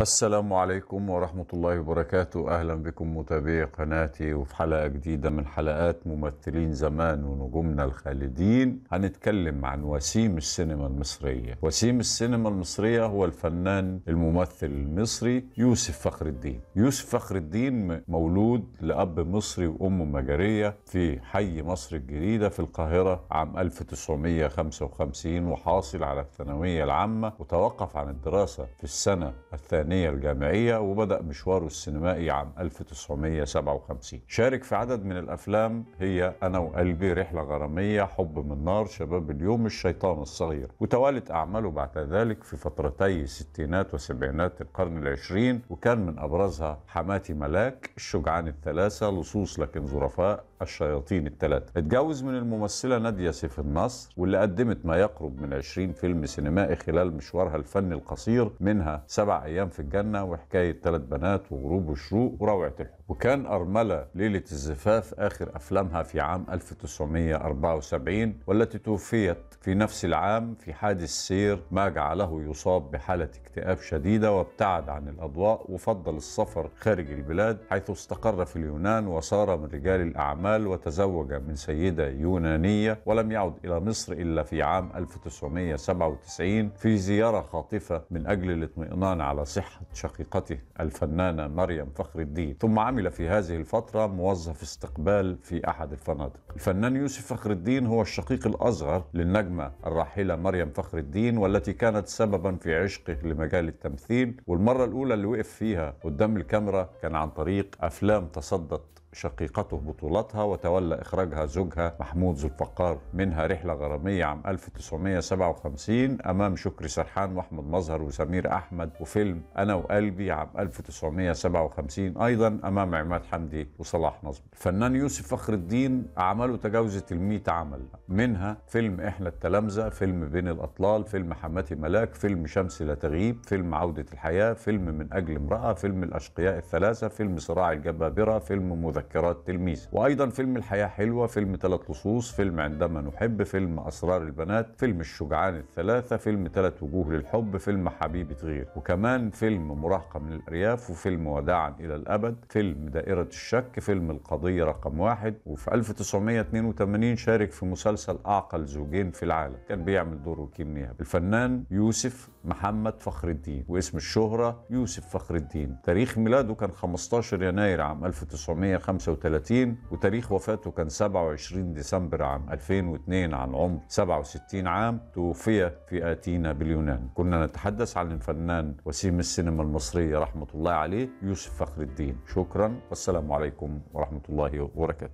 السلام عليكم ورحمة الله وبركاته أهلا بكم متابعي قناتي وفي حلقة جديدة من حلقات ممثلين زمان ونجومنا الخالدين هنتكلم عن وسيم السينما المصرية وسيم السينما المصرية هو الفنان الممثل المصري يوسف فخر الدين يوسف فخر الدين مولود لأب مصري وأم مجرية في حي مصر الجديدة في القاهرة عام 1955 وحاصل على الثانوية العامة وتوقف عن الدراسة في السنة الثانية الفنية الجامعية وبدأ مشواره السينمائي عام 1957 شارك في عدد من الأفلام هي أنا وقلبي رحلة غرامية حب من نار شباب اليوم الشيطان الصغير وتوالت أعماله بعد ذلك في فترتي الستينات وسبعينات القرن العشرين وكان من أبرزها حماتي ملاك الشجعان الثلاثة لصوص لكن ظرفاء الشياطين الثلاثة اتجوز من الممثلة نادية سيف النصر واللي قدمت ما يقرب من 20 فيلم سينمائي خلال مشوارها الفني القصير منها سبع أيام في في الجنة وحكاية ثلاث بنات وغروب وشروق وروعة الحب وكان أرملة ليلة الزفاف آخر أفلامها في عام 1974 والتي توفيت في نفس العام في حادث سير ما جعله يصاب بحالة اكتئاب شديدة وابتعد عن الأضواء وفضل السفر خارج البلاد حيث استقر في اليونان وصار من رجال الأعمال وتزوج من سيدة يونانية ولم يعد إلى مصر إلا في عام 1997 في زيارة خاطفة من أجل الاطمئنان على صحة برحة شقيقته الفنانة مريم فخر الدين ثم عمل في هذه الفترة موظف استقبال في أحد الفنادق الفنان يوسف فخر الدين هو الشقيق الأصغر للنجمة الراحلة مريم فخر الدين والتي كانت سببا في عشقه لمجال التمثيل والمرة الأولى اللي وقف فيها قدام الكاميرا كان عن طريق أفلام تصدت شقيقته بطولتها وتولى إخراجها زوجها محمود ذو الفقار منها رحلة غرامية عام 1957 أمام شكري سرحان وأحمد مظهر وسمير أحمد وفيلم أنا وقلبي عام 1957 أيضا أمام عماد حمدي وصلاح نصب الفنان يوسف فخر الدين أعماله تجاوزت ال 100 عمل منها فيلم إحنا التلامذة فيلم بين الأطلال فيلم حماتي ملاك فيلم شمس لا تغيب فيلم عودة الحياة فيلم من أجل امرأة فيلم الأشقياء الثلاثة فيلم صراع الجبابرة فيلم مذكرة مذكرات تلميذ وايضا فيلم الحياه حلوه فيلم ثلاث لصوص فيلم عندما نحب فيلم اسرار البنات فيلم الشجعان الثلاثه فيلم ثلاث وجوه للحب فيلم حبيبه غير وكمان فيلم مراهقه من الارياف وفيلم وداعا الى الابد فيلم دائره الشك فيلم القضيه رقم واحد وفي 1982 شارك في مسلسل اعقل زوجين في العالم كان بيعمل دور وكيل نيابه الفنان يوسف محمد فخر الدين واسم الشهره يوسف فخر الدين تاريخ ميلاده كان 15 يناير عام 1950 1935 وتاريخ وفاته كان 27 ديسمبر عام 2002 عن عمر 67 عام توفي في أتينا باليونان كنا نتحدث عن الفنان وسيم السينما المصرية رحمة الله عليه يوسف فخر الدين شكرا والسلام عليكم ورحمة الله وبركاته